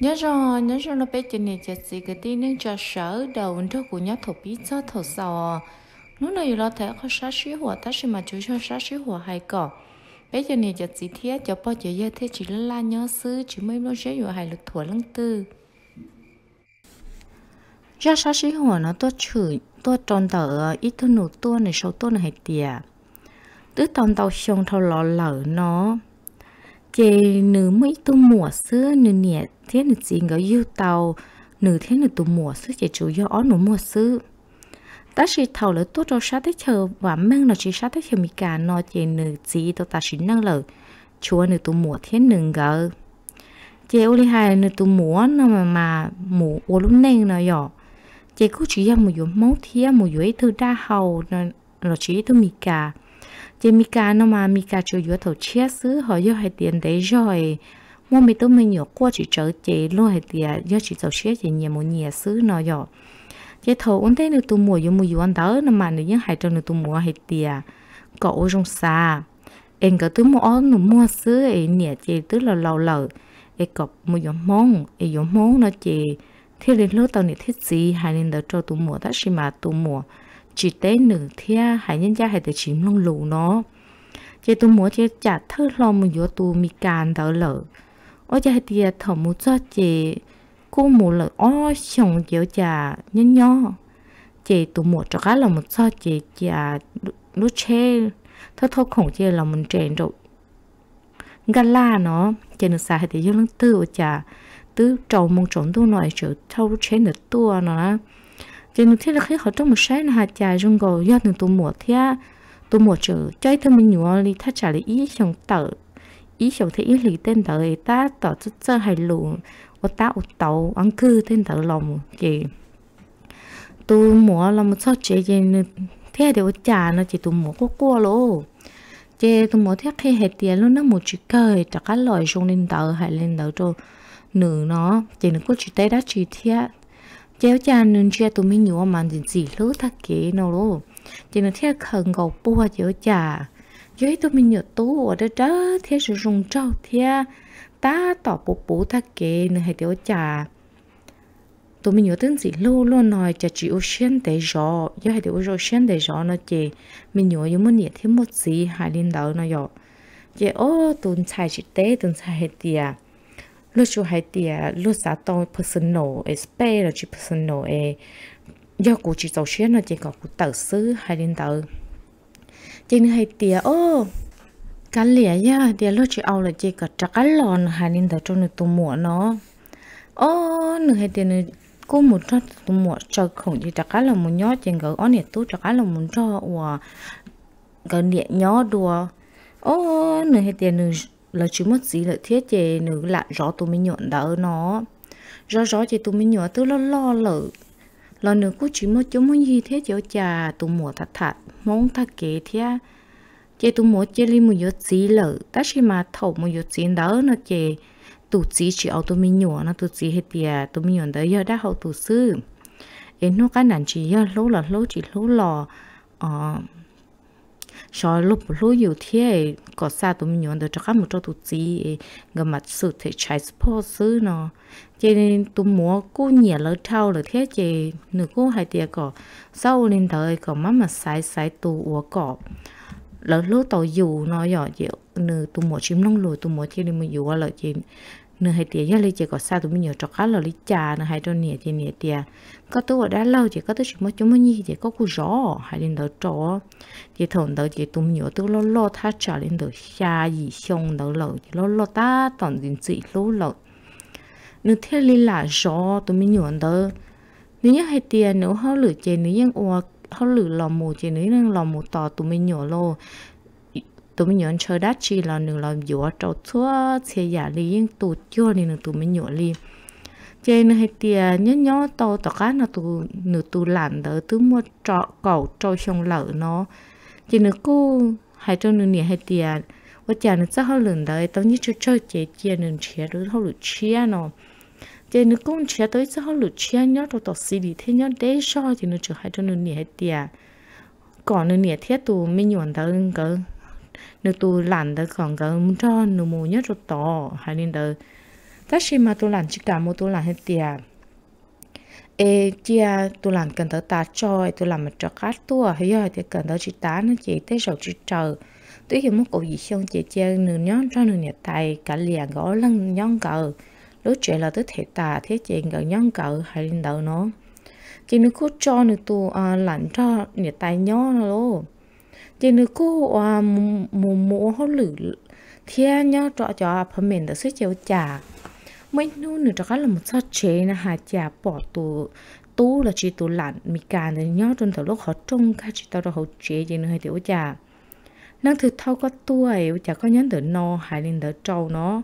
nhớ rõ nhớ rõ nó bé chân này chặt gì cái tin nên cho sở đầu cho của nhớ thổ bí cho thổ sò lúc này lo thể có sát sĩ hỏa ta sẽ mà chú cho sát sĩ hỏa hay cỏ bé chân này chặt gì thế cho bao giờ giờ thế chỉ là la nhớ sư chỉ mới lo sẽ hỏa hay lực thổ lăng tư cho sát sĩ hỏa nó tốt chửi tốt tròn tờ ít thu nụ tua này sâu tua này hay tiệt tứ tòn tàu xong thâu lò lở nó chế nữ mấy tu mùa xưa nữ nhẹ thế nữ gì ngỡ yêu tàu nữ thế nữ tu mùa xưa chế chủ do ó nữ mùa xưa ta chỉ thầu lỡ tốt cho sát thế chờ và mang là chỉ sát thế chờ mì cả nó chế nữ gì tao ta chỉ năng lỡ chúa nữ tu mùa thế nữ ngỡ chế ô hai nữ tu mùa nó mà mà mùa ô lúc nên nó nhỏ chế cứ chỉ ra một vụ máu thía một vụ ấy thư đa hầu nó chỉ thư mì cả chỉ mi cá nó mà mi cá chơi vừa thầu chia xứ họ do hai tiền để rồi mua mi tôi mình nhổ qua chỉ chơi chế luôn hai tiền do chỉ thầu chia chỉ nhiều một nhiều xứ nó rồi chỉ thầu ổn thế nữa tôi mua vô mua vô ăn đỡ nó mà nữa những hai trăm nữa tôi mua hai tiền cậu trong xa em có tôi mua nó mua xứ ấy nhẹ chỉ tức là lâu lâu em có mua vô món em vô món nó chỉ thế lên lớp tao này thích gì hai nên đỡ cho tôi mua đó xí mà tôi mua chỉ tế nữ thia hãy nhân gia hãy để chìm lông lù nó chế tu múa chế chả thơ lo một yếu tu mi can đỡ lỡ ở chế tia thở mu cho chế cô mu lỡ ó chồng yếu chả nhân nho chế tu múa cho cá lòng một cho chế chả lúc chê thơ thô khổng chế lòng mình trèn rồi gan la nó chế nữ sa hải tế yếu lưng tư chả tứ trầu mong trốn tu nói chữ thâu chế nữ tua nó chỉ mình thấy là khi họ trong một sáng là hạt trà rung gò do từng tụ mùa thế tụ mùa chữ chơi thân mình nhỏ đi thắt trả lại ý chồng tờ ý chồng thấy ý lì tên tờ ấy ta tỏ chút chơi hay lụ ở ta ở tàu ăn cư tên tờ lòng chị tụ mùa là một số chế gì thế thì ở trà nó chỉ tụ mùa có cua lỗ chế tụ mùa thế khi hết tiền luôn nó một chữ cười chắc cá lòi xuống lên tờ hay lên tờ cho nữ nó chỉ nó có chữ tay đã chỉ thế chéo cha nên che tụi mình nhiều mà gì gì lỡ thắc kế nào lô chỉ là thiết khẩn gầu bùa chéo cha dưới tụi mình nhiều tú ở đó đó thiết sử dụng trâu thiết ta tỏ bộ bố thắc kế nên hay chéo cha tụi mình nhớ tiếng gì lâu luôn nói chả chỉ ô xuyên để gió, giờ hay để xuyên để gió nó chị mình nhớ yếu muốn nhớ thêm một gì hai linh đầu nó rồi chị ô tụi xài chỉ té tụi xài hết tiền lúc chú hay tiệt lúc xã to personal ấy space là chỉ personal ấy e. do cụ chỉ giàu xuyên là chỉ có cụ tự xứ hay đến tự chỉ nên hay tiệt ô cá lẻ nhá tiệt lúc chỉ ao là chỉ có trắc cá lòn hay đến tự trong được tụ mùa nó ô nửa hay tiệt nửa cô muốn cho tụ mùa cho không chỉ trắc cá là muốn nhót chỉ có ở nè tu trắc cá là muốn cho và gần điện nhó đùa ô nửa hay tiệt nửa là chỉ mất gì là thiết chế nữ lại rõ tôi mới nhọn đỡ nó rõ rõ chế tôi mới nhọn tôi lo lo lợ là nữ cũng chỉ mất chỗ muốn gì thế chỗ trà tôi mua thật thật mong thật kế thế chế tôi mùa chế li một chút gì lợ ta chỉ mà thầu một chút gì đỡ nó chế tụi chỉ chỉ ở tôi mới nhọn nó tụi chỉ hết tiệt tôi mới nhọn đỡ giờ đã học tụi sư em nó cái nản chỉ giờ lố là lố chỉ lố lò ờ cho lúc lúc nhiều thế có xa tụi mình nhận được cho các một cho tụi chị gặp mặt sự thể trái support xứ nó cho tụi múa cô nhẹ lỡ thao lỡ thế chị nửa cô hai tia có sau lên thời có mắt mà sai sai tụ ủa cọ, lỡ lúc tàu dù nó nhỏ chị nửa tụi múa chim nông lùi tụi múa thì mình dù là chị nửa hai tiệt giờ lấy chỉ có sao tụi mình nhớ trọc khá là lấy trà nửa hai trong nè thì nè tiệt có tôi ở đã lâu chỉ có tôi chỉ mới chúng mới nhi chỉ có cô rõ hai đến đầu trọ thì thằng đầu chỉ tụi mình nhớ tôi lo lo thắt trả lên đầu xa gì xong đầu lâu chỉ lo lo ta toàn tiền gì lố lầu nửa thế lên là rõ tụi mình nhớ đó nếu như hai tiệt nếu họ lử chơi nếu như họ lử lò mù chơi nếu như lò mù tỏ tụi mình nhớ lâu tụi mình nhọn chờ đắt chỉ là nửa làm dúa trâu thua xe giả lý nhưng tụ chưa thì nửa tụi mình nhớ liền chơi nửa hết tiền nhớ nhớ tàu tàu cá nửa tụi nửa tụi lặn đỡ tụi mua trọ cầu trâu sông lở nó chơi nửa cô hai trâu nửa nè hết tiền và chả nửa rất hơn lần đấy tao nhớ chơi chơi chơi chơi nửa chia đứa hơn lụt chia nó chơi nửa cũng chia tới rất hơn lụt chia nhớ tàu tàu xì đi thế nhớ để cho chơi nửa chở hai trâu nửa nè hết tiền còn nửa nè thiết tụi mình nhọn tao cơ nếu tôi làm được còn cái muốn cho nửa mùa nhất rồi to hay nên đợi. tất nhiên mà tôi làm chỉ cả một tôi làm hết tiền ê kia tôi làm cần tới ta cho tôi làm một trò khác tua hay giờ thì cần tới chỉ tá nó chỉ tới sầu chỉ chờ tuy hiểu một cổ gì xong chị chơi nửa nhón cho nửa nhẹ tay cả liền gõ lưng nhón cờ lúc chuyện là tới thể tà thế chị gần nhón cờ hay lên đầu nó khi nó cút cho nửa tôi à lạnh cho nhẹ tay nhón luôn chỉ nữ cô à mù mù họ lử thia nhau trọ cho phần mình đã suy chiều trả mấy nu nữ trọ là một sao chế là hà trả bỏ tù tú là chỉ tù lặn mì cà thì nhau trong thời lúc họ trông ca chỉ tao đâu họ chế chỉ nữ hay tiểu trả năng thử thao có tuổi chả có nhắn tới no hay lên tới trâu nó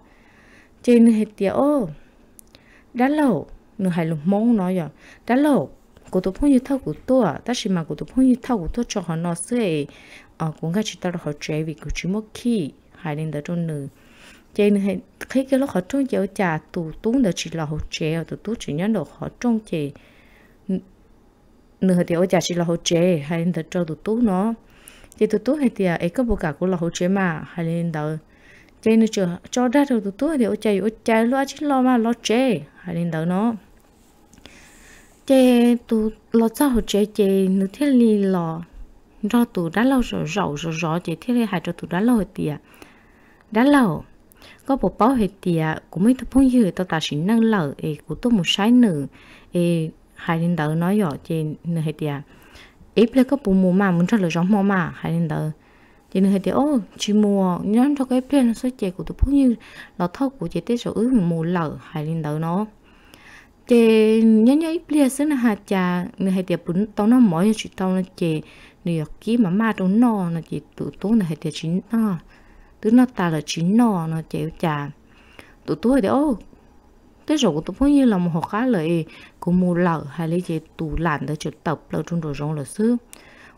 chỉ trên hết tiểu đã lâu nữ hay lục mong nó rồi đã lâu 古多朋友透古多啊，但是嘛，古多朋友透古多就好那些啊，公家知道了好追为古只么去，还领得中呢。这呢还可以了好中有家都懂得知道好追啊，都都只能了好中这，嗯，那条家是了好追，还领得找都懂呢。这都都还的啊，一个不干过了好追嘛，还领到。这呢就找到都都还的，我家有家了，只了嘛了追，还领到呢。chế tu lo cho hồ chế chế nữ thiết li lo do tu đã lâu rồi rầu rồi rõ chế thiết li hại cho tu đã lâu hồi tiệt đã lâu có bộ báo hồi tiệt cũng mấy thằng phong dư tao ta xin nâng lợ ấy cũng tôi một sai nữ ấy hai đến đó nói rõ chế nữ hồi tiệt ấy plek có bộ mua mà muốn cho lời giống mua mà hai đến đó chế nữ hồi tiệt ô chị mua nhóm cho cái plan số chế của tôi phong như lo thâu của chế tết rồi ứ mù lợ hai đến đó nó chè nhớ nhớ ít lia sức là hạt trà người hay tiệp bún tao nó mỏi như chị tao là chè nửa kí mà ma tao no là chị tụ tố là hay tiệp chín nó tứ nó ta là chín no nó chè trà tụ tố thì ô cái rổ của tụi bao nhiêu là một hộp cá lợi của mù lợ hay lấy chè tụ lạnh để chụp tập là trong đồ rong là xứ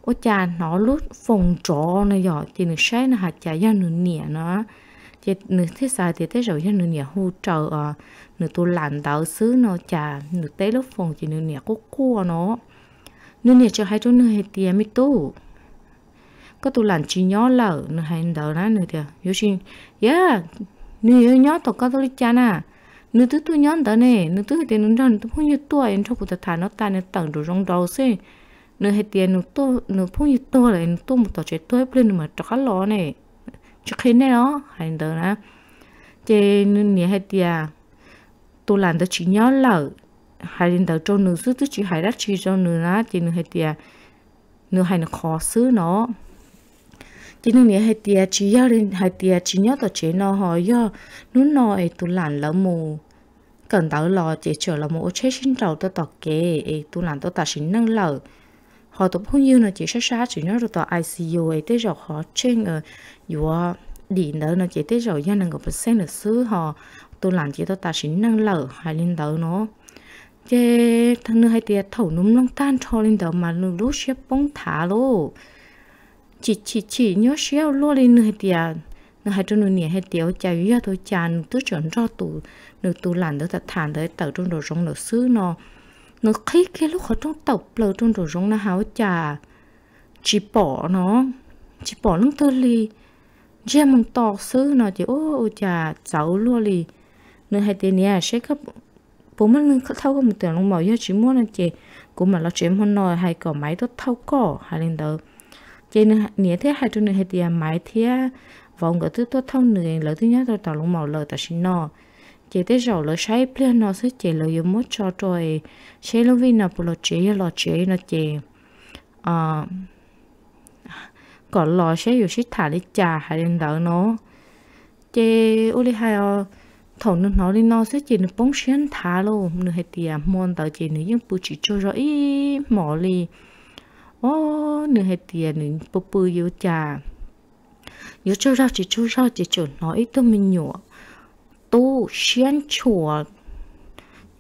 ô trà nó lút phòng trọ này giỏi thì nó sáng là hạt trà ra nửa nẻ nó thì nửa thế sao thì thế rồi cho nửa nhà hỗ trợ à nửa tôi làm đạo xứ nó chả nửa tế lúc phòng thì nửa nhà cố cua nó nửa nhà cho hai chỗ nửa hai tiền mới tu có tôi làm chỉ nhó lở nửa hai đỡ nó nửa thì yếu xin yeah nửa nhó tôi có tôi chán à nửa thứ tôi nhón đỡ nè nửa thứ thì nửa rằng tôi không nhiều tuổi, em trong cuộc thả nó ta nên tận đồ rong đầu xí nửa hai tiền nửa tu, nửa không nhiều tuổi lại nửa tu một tổ chơi tôi lên mà trắc lò này chắc chicken này đó hành tớ nè chế nè hết tià tôi làm tớ chỉ nhớ lợ hai đến tớ cho nửa sức tớ chỉ hai đắt chỉ cho nửa nè chế nửa hết tià nửa hai nó khó xứ nó chế nửa nè hết tiệt chỉ nhớ đến hai tiệt chỉ nhớ tớ chế nó hỏi yo nú nó ấy tôi làm lỡ mù cần tớ lo chế chờ là một chế xin trầu tớ tọt kê ấy tôi làm tớ tả xin năng lợ họ tập hôn như là chỉ sát sát chỉ nói rồi tòa ICU ấy tới rồi họ trên ở giữa điện đó là chỉ tới rồi dân năng có phần sen xứ họ tôi làm chỉ tôi ta chỉ năng lở hay lên đó nó chế thằng nữ hay tiệt thầu núm long tan cho lên đó mà lúc lúc xếp bóng thả lô chỉ chỉ chỉ nhớ xéo lô lên nữ hay tiệt nó hai trong nửa hai tiểu chả yếu tôi chả tôi chọn cho tụ nửa tụ làm đó thật thản tới tàu trong đồ rong nửa xứ nó nó khí kia lúc họ trong tộc lờ trong đồ rong nó háo chà chỉ bỏ nó chỉ bỏ lưng tơ li chỉ mong to sư nó chỉ ô ô chà cháu luôn li nên hai tên nhà sẽ cấp bố mình nên thâu có một tiếng lòng bảo giờ chỉ muốn là chị cũng mà lo chuyện hôm nay hay có máy tốt thâu cỏ hay lên đó chị nên nhớ thế hai tuần này hai tiền máy thế vòng cái thứ tốt thâu nửa lỡ thứ nhất tôi tạo lòng bảo lỡ ta xin nó no chỉ tới giàu là sai pleasure nó sẽ chỉ là dùng mốt cho rồi sai lúc vì nó là chỉ là chỉ nó chỉ à ờ, còn lo sẽ dùng xích thả đi trà hay đến đỡ nó chỉ uli hay ở thầu nó nói nó sẽ chỉ nó bóng xuyên thả luôn nửa hết tiền mòn tờ chỉ nửa những bự chỉ cho rồi ý mỏ li ô nửa hết tiền nửa bự bự yêu trà nhớ cho ra chỉ cho ra chỉ chuẩn nói ít tôi mình nhổ tu xuyên chùa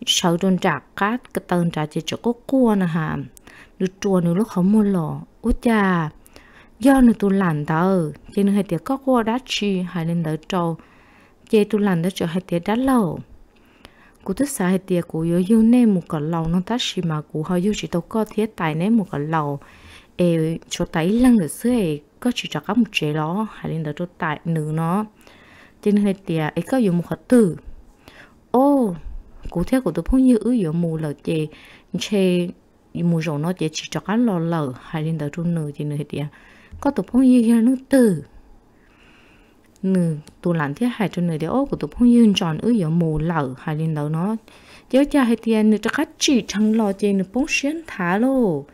sau đồn trả cát cái tầng trả chỉ cho có cua nè hà được chùa nữa lúc không mua lò út cha do nữa tu làm tờ chỉ nữa hai tiếng có cua đá chi hai lên đỡ trâu chỉ tu làm đỡ cho hai tiếng đá lâu cú tức xa hai tiếng cú yếu yếu nè một cái lầu nó tát chi mà cú họ yếu chỉ tao có thiết tài nè một cái lầu ê cho tay lăng được xưa có chỉ cho các một chế đó hai lên đỡ cho tại nữ nó trên hệ tia ấy có dùng một hạt từ, ô cụ thể của tôi phong như ứ dụ mù lợ chè chè mù rổ nó chè chỉ cho cá lò lở hay lên đầu trung nửa trên hệ tia có tôi phong như hiện nước từ, nư tôi làm thế hai trên nơi thì ô của tôi phong như tròn ứ dụ mù lở hay lên đầu nó chứ cha hệ tia nửa cho cá chỉ thằng lò chè nửa bóng xuyên thả lô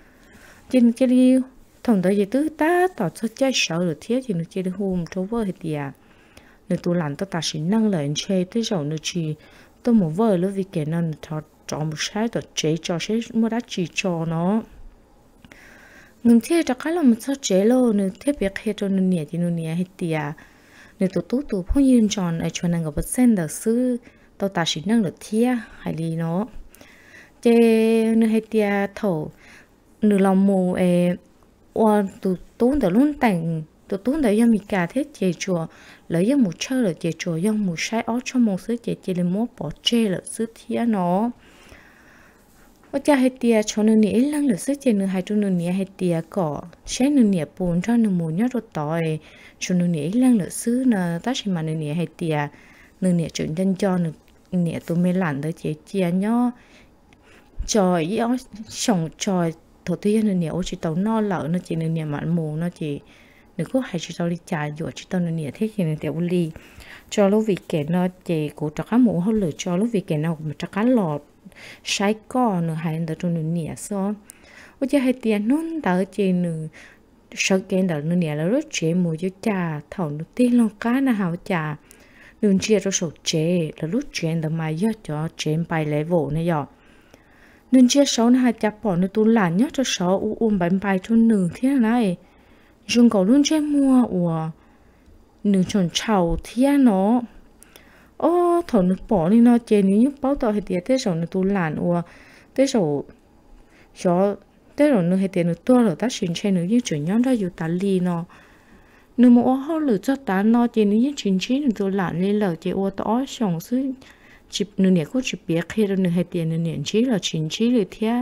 trên cái liu thằng đó gì tứ ta tỏ cho chơi sợ được thế thì nửa chơi được hôm trâu vợ hệ tia nếu tôi làm tôi ta chỉ nâng lên chơi tới rồi nữa chỉ tôi muốn vợ lúc vì cái nên cho cho một sai tôi chế cho sẽ mua đã chỉ cho nó ngừng thế cho cái là một số chế lo nên thế biết hết cho nên nhẹ thì nên nhẹ hết tiệt nên tôi tốt tôi phong yên chọn ai cho nên gặp bớt sen được sư tôi ta chỉ nâng được thia hay đi nó chế nên hết tiệt thổ nửa lòng mù ấy, tôi tốn được luôn tành tụ tuấn đợi dân mình cả thế chế chùa lấy dân một chơi là chế chùa dân một sai ó cho một số chế chế lên một bỏ chê là sứ thia nó ở cha hết tia cho nên nĩa lăng là sứ chế nửa hai trung nên nĩa hết tia cỏ sẽ nửa nĩa buồn cho nửa mù nhớ rồi tỏi cho nên nĩa lăng là sứ nè ta chỉ mà nửa nĩa hết tia nửa nĩa chuyện dân cho nửa nĩa tụi mê lặn tới chế chia nhó trời ý ó sống trời thổ tiên nửa nĩa ô chỉ tàu no lợ nó chỉ nửa nĩa mặn mù nó chỉ nếu có hai chị tao đi trả dù chị tao nên thế thì nên tiểu ly cho lúc việc kẻ nó chị của trắc cá mũ hơn lửa cho lúc việc kẻ nó mà trắc cá lọt sai co nữa hai anh ta trong nên nè so ôi chị hai tiền nôn đỡ chị nữa sợ kén đỡ nên nè là rất chị mua cho trà thảo nó tin lòng cá là hảo trà nên chia cho sổ chế là lúc chuyện đỡ mà giờ cho chị bài lễ vụ này rồi nên chia sáu hai chạp bỏ nó tu là nhất cho sáu u um bánh bài cho nương thế này chúng có luôn chơi mua của nửa chọn chầu thia nó ô thổ nước bỏ đi nó chơi nếu như bao tao hết tiền thế sổ nó tu lạn của thế sổ cho thế sổ nó hết tiền nó tua rồi ta xin chơi nữa như chuyển nhóm ra dù ta li nó nếu mà ô hô lửa cho ta nó chơi nếu như chuyển chín nó tu lạn lên lờ chơi ô tao xong xứ chụp nửa nè cũng chụp biết khi rồi nửa hết tiền nửa nè chỉ là chuyển chín rồi thia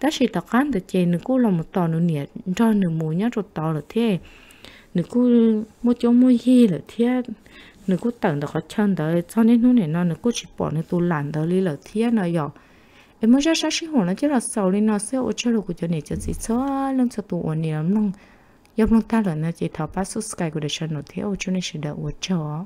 ta chỉ tao khăn được chơi nửa cô lòng một tò nửa nè cho nửa mù nhá rồi tò là thế nửa cô mua chỗ mua hi là thế nửa cô tận được khó chân tới cho nên lúc này nó nửa cô chỉ bỏ nửa tù làm tới đi là thế nó giờ em mới ra sáng sinh hoạt nó chỉ là sau đi nó sẽ ở chơi được của cho này cho gì cho lên cho tù ổn đi lắm luôn giờ chúng ta là nó chỉ thảo phát subscribe của đời channel thế ở chỗ này sẽ đợi ở chỗ